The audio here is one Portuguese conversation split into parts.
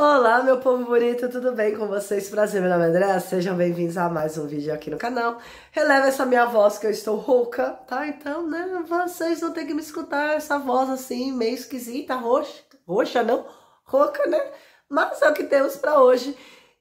Olá, meu povo bonito, tudo bem com vocês? Prazer, meu nome é André, sejam bem-vindos a mais um vídeo aqui no canal. Releva essa minha voz que eu estou rouca, tá? Então, né, vocês vão ter que me escutar essa voz assim, meio esquisita, roxa, roxa não, rouca, né? Mas é o que temos para hoje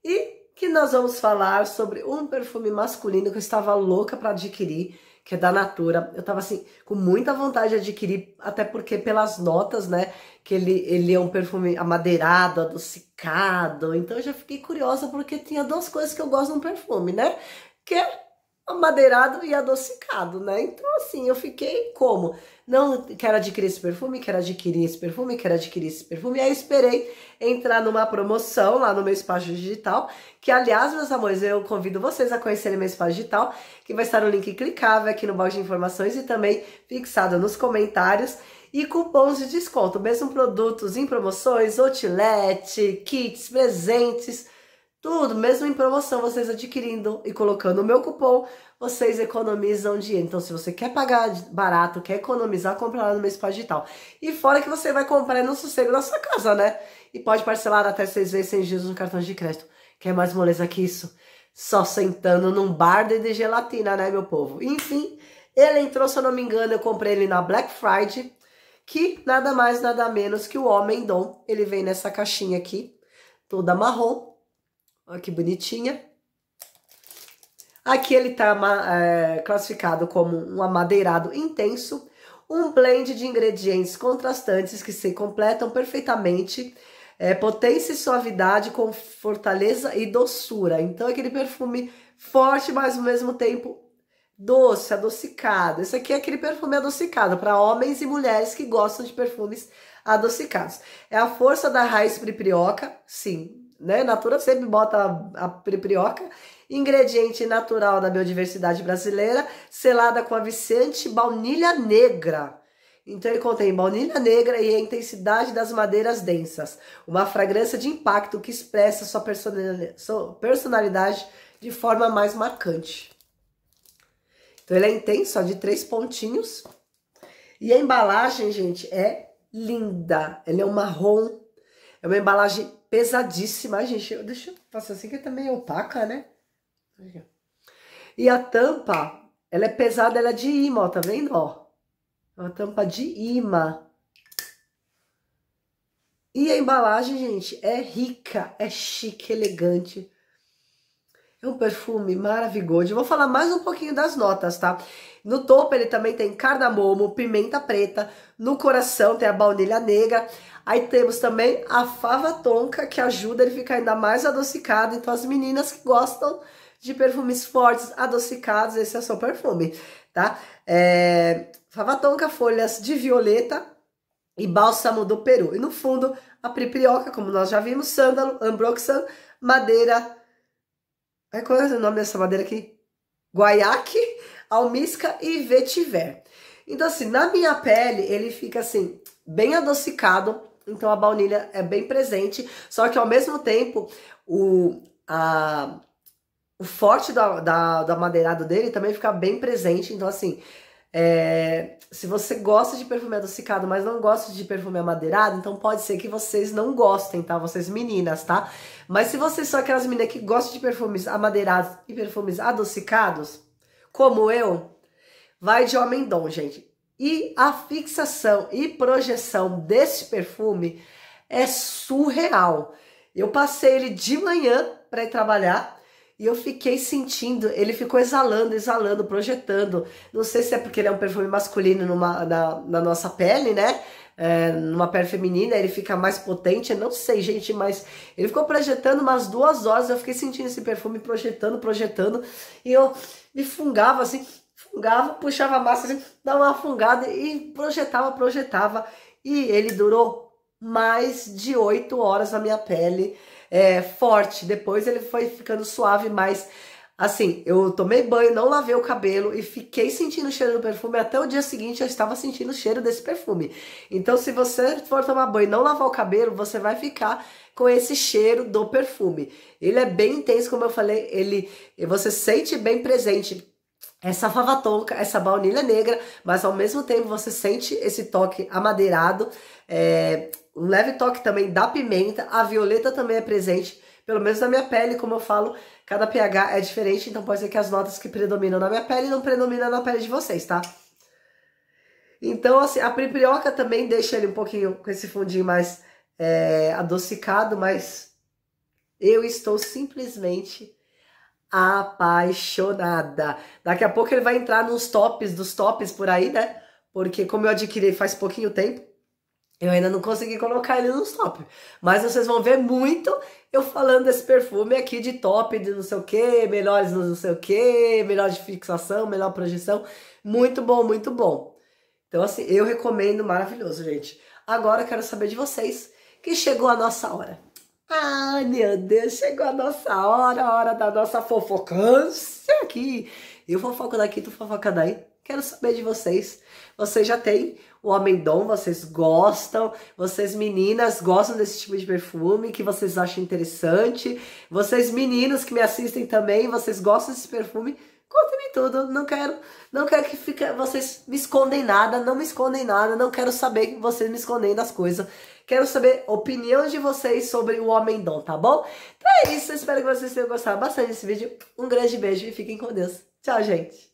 e que nós vamos falar sobre um perfume masculino que eu estava louca para adquirir que é da Natura. Eu tava assim, com muita vontade de adquirir, até porque pelas notas, né? Que ele, ele é um perfume amadeirado, adocicado. Então eu já fiquei curiosa porque tinha duas coisas que eu gosto num perfume, né? Que é amadeirado e adocicado, né? Então, assim, eu fiquei como? Não quero adquirir esse perfume, quero adquirir esse perfume, quero adquirir esse perfume. Aí esperei entrar numa promoção lá no meu espaço digital, que, aliás, meus amores, eu convido vocês a conhecerem meu espaço digital, que vai estar no link clicável aqui no balde de informações e também fixado nos comentários e cupons de desconto, mesmo produtos em promoções, outlet, kits, presentes, tudo, mesmo em promoção, vocês adquirindo e colocando o meu cupom, vocês economizam dinheiro. Então, se você quer pagar barato, quer economizar, compra lá no meu espaço digital. E fora que você vai comprar no sossego da sua casa, né? E pode parcelar até seis vezes sem juros no cartão de crédito. Quer mais moleza que isso? Só sentando num bar de gelatina, né, meu povo? Enfim, ele entrou, se eu não me engano, eu comprei ele na Black Friday, que nada mais, nada menos que o Homem Dom. Ele vem nessa caixinha aqui, toda marrom Olha que bonitinha. Aqui ele está é, classificado como um amadeirado intenso, um blend de ingredientes contrastantes que se completam perfeitamente, é, potência e suavidade com fortaleza e doçura. Então, aquele perfume forte, mas ao mesmo tempo doce, adocicado. Esse aqui é aquele perfume adocicado para homens e mulheres que gostam de perfumes adocicados. É a força da raiz priprioca, sim, né? Natura sempre bota a, a priprioca. Ingrediente natural da biodiversidade brasileira, selada com a viciante baunilha negra. Então ele contém baunilha negra e a intensidade das madeiras densas, uma fragrância de impacto que expressa sua personalidade de forma mais marcante. Então ele é intenso, de três pontinhos. E a embalagem, gente, é linda. Ele é um marrom é uma embalagem pesadíssima, gente. Eu, deixa eu passar assim, que é também é opaca, né? E a tampa, ela é pesada, ela é de imã, ó, tá vendo? Ó, é uma tampa de imã. E a embalagem, gente, é rica, é chique, elegante. É um perfume maravilhoso. vou falar mais um pouquinho das notas, tá? No topo ele também tem cardamomo, pimenta preta. No coração tem a baunilha negra. Aí temos também a fava tonka, que ajuda ele a ficar ainda mais adocicado. Então as meninas que gostam de perfumes fortes, adocicados, esse é o seu perfume, tá? É... Fava tonka, folhas de violeta e bálsamo do Peru. E no fundo, a priprioca, como nós já vimos, sândalo, ambroxan, madeira Aí qual é o nome dessa madeira aqui? Guaiaque, almisca e vetiver. Então assim, na minha pele ele fica assim, bem adocicado, então a baunilha é bem presente, só que ao mesmo tempo o, a, o forte da, da, da madeirada dele também fica bem presente, então assim, é, se você gosta de perfume adocicado, mas não gosta de perfume amadeirado, então pode ser que vocês não gostem, tá? Vocês meninas, tá? Mas se vocês são aquelas meninas que gostam de perfumes amadeirados e perfumes adocicados, como eu, vai de homem dom, gente. E a fixação e projeção desse perfume é surreal. Eu passei ele de manhã para ir trabalhar, e eu fiquei sentindo, ele ficou exalando, exalando, projetando. Não sei se é porque ele é um perfume masculino numa, na, na nossa pele, né? É, numa pele feminina, ele fica mais potente, não sei, gente, mas ele ficou projetando umas duas horas, eu fiquei sentindo esse perfume projetando, projetando, e eu me fungava assim, fungava, puxava a massa assim, dava uma fungada e projetava, projetava, e ele durou mais de oito horas na minha pele é, forte. Depois ele foi ficando suave, mas assim, eu tomei banho, não lavei o cabelo e fiquei sentindo o cheiro do perfume. Até o dia seguinte eu estava sentindo o cheiro desse perfume. Então, se você for tomar banho e não lavar o cabelo, você vai ficar com esse cheiro do perfume. Ele é bem intenso, como eu falei, ele você sente bem presente essa fava tonka, essa baunilha negra, mas ao mesmo tempo você sente esse toque amadeirado, é, um leve toque também da pimenta, a violeta também é presente, pelo menos na minha pele, como eu falo, cada pH é diferente, então pode ser que as notas que predominam na minha pele não predominam na pele de vocês, tá? Então, assim, a priprioca também deixa ele um pouquinho com esse fundinho mais é, adocicado, mas eu estou simplesmente apaixonada. Daqui a pouco ele vai entrar nos tops dos tops por aí, né? Porque como eu adquiri faz pouquinho tempo, eu ainda não consegui colocar ele nos top. Mas vocês vão ver muito eu falando desse perfume aqui de top, de não sei o que, melhores não sei o que, melhor de fixação, melhor projeção. Muito bom, muito bom. Então, assim, eu recomendo, maravilhoso, gente. Agora eu quero saber de vocês que chegou a nossa hora. Ai, meu Deus, chegou a nossa hora, a hora da nossa fofocância aqui. Eu fofoco daqui, tu fofoca daí. Quero saber de vocês. Vocês já têm o homem dom, vocês gostam, vocês meninas gostam desse tipo de perfume que vocês acham interessante. Vocês meninos que me assistem também, vocês gostam desse perfume? conte me tudo, não quero, não quero que fica, vocês me escondem nada, não me escondem nada, não quero saber que vocês me escondem das coisas. Quero saber opiniões de vocês sobre o Homem Dom, tá bom? Então é isso, espero que vocês tenham gostado bastante desse vídeo. Um grande beijo e fiquem com Deus. Tchau, gente!